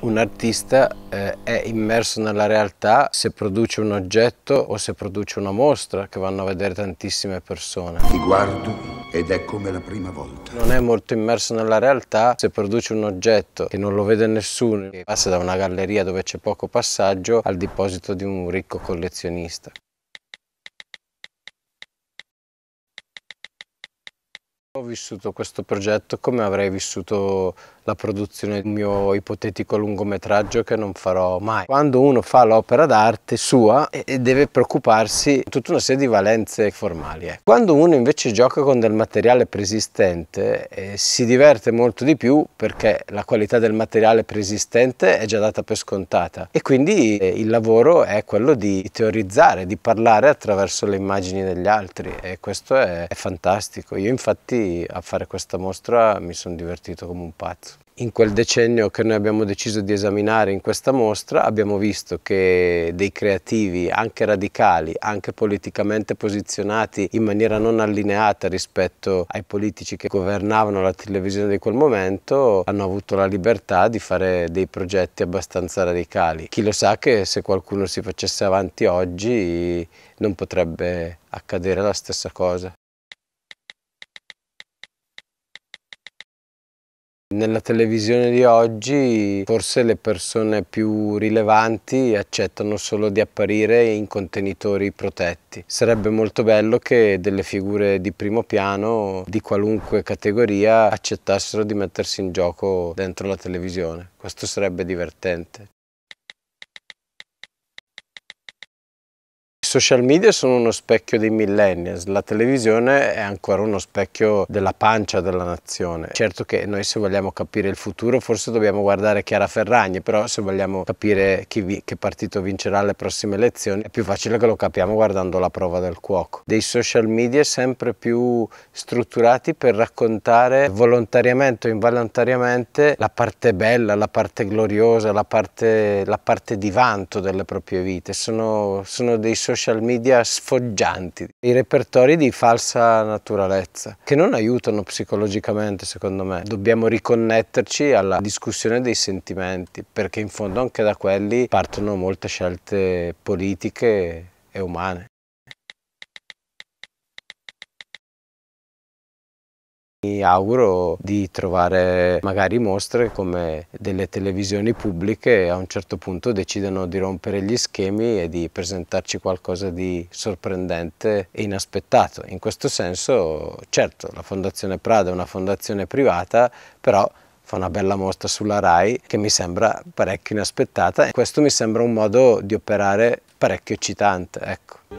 Un artista eh, è immerso nella realtà se produce un oggetto o se produce una mostra che vanno a vedere tantissime persone. Ti guardo ed è come la prima volta. Non è molto immerso nella realtà se produce un oggetto che non lo vede nessuno, che passa da una galleria dove c'è poco passaggio al deposito di un ricco collezionista. Ho vissuto questo progetto come avrei vissuto la produzione del mio ipotetico lungometraggio che non farò mai. Quando uno fa l'opera d'arte sua deve preoccuparsi di tutta una serie di valenze formali. Ecco. Quando uno invece gioca con del materiale preesistente eh, si diverte molto di più perché la qualità del materiale preesistente è già data per scontata e quindi eh, il lavoro è quello di teorizzare, di parlare attraverso le immagini degli altri e questo è, è fantastico. Io infatti a fare questa mostra mi sono divertito come un pazzo. In quel decennio che noi abbiamo deciso di esaminare in questa mostra abbiamo visto che dei creativi anche radicali, anche politicamente posizionati in maniera non allineata rispetto ai politici che governavano la televisione di quel momento, hanno avuto la libertà di fare dei progetti abbastanza radicali. Chi lo sa che se qualcuno si facesse avanti oggi non potrebbe accadere la stessa cosa. Nella televisione di oggi forse le persone più rilevanti accettano solo di apparire in contenitori protetti. Sarebbe molto bello che delle figure di primo piano di qualunque categoria accettassero di mettersi in gioco dentro la televisione. Questo sarebbe divertente. social media sono uno specchio dei millennials, la televisione è ancora uno specchio della pancia della nazione. Certo che noi se vogliamo capire il futuro forse dobbiamo guardare Chiara Ferragni, però se vogliamo capire chi, che partito vincerà le prossime elezioni è più facile che lo capiamo guardando la prova del cuoco. Dei social media sempre più strutturati per raccontare volontariamente o involontariamente la parte bella, la parte gloriosa, la parte, la parte di vanto delle proprie vite. Sono, sono dei social social media sfoggianti, i repertori di falsa naturalezza, che non aiutano psicologicamente secondo me. Dobbiamo riconnetterci alla discussione dei sentimenti, perché in fondo anche da quelli partono molte scelte politiche e umane. Mi auguro di trovare magari mostre come delle televisioni pubbliche a un certo punto decidano di rompere gli schemi e di presentarci qualcosa di sorprendente e inaspettato. In questo senso, certo, la Fondazione Prada è una fondazione privata, però fa una bella mostra sulla RAI che mi sembra parecchio inaspettata e questo mi sembra un modo di operare parecchio eccitante. Ecco.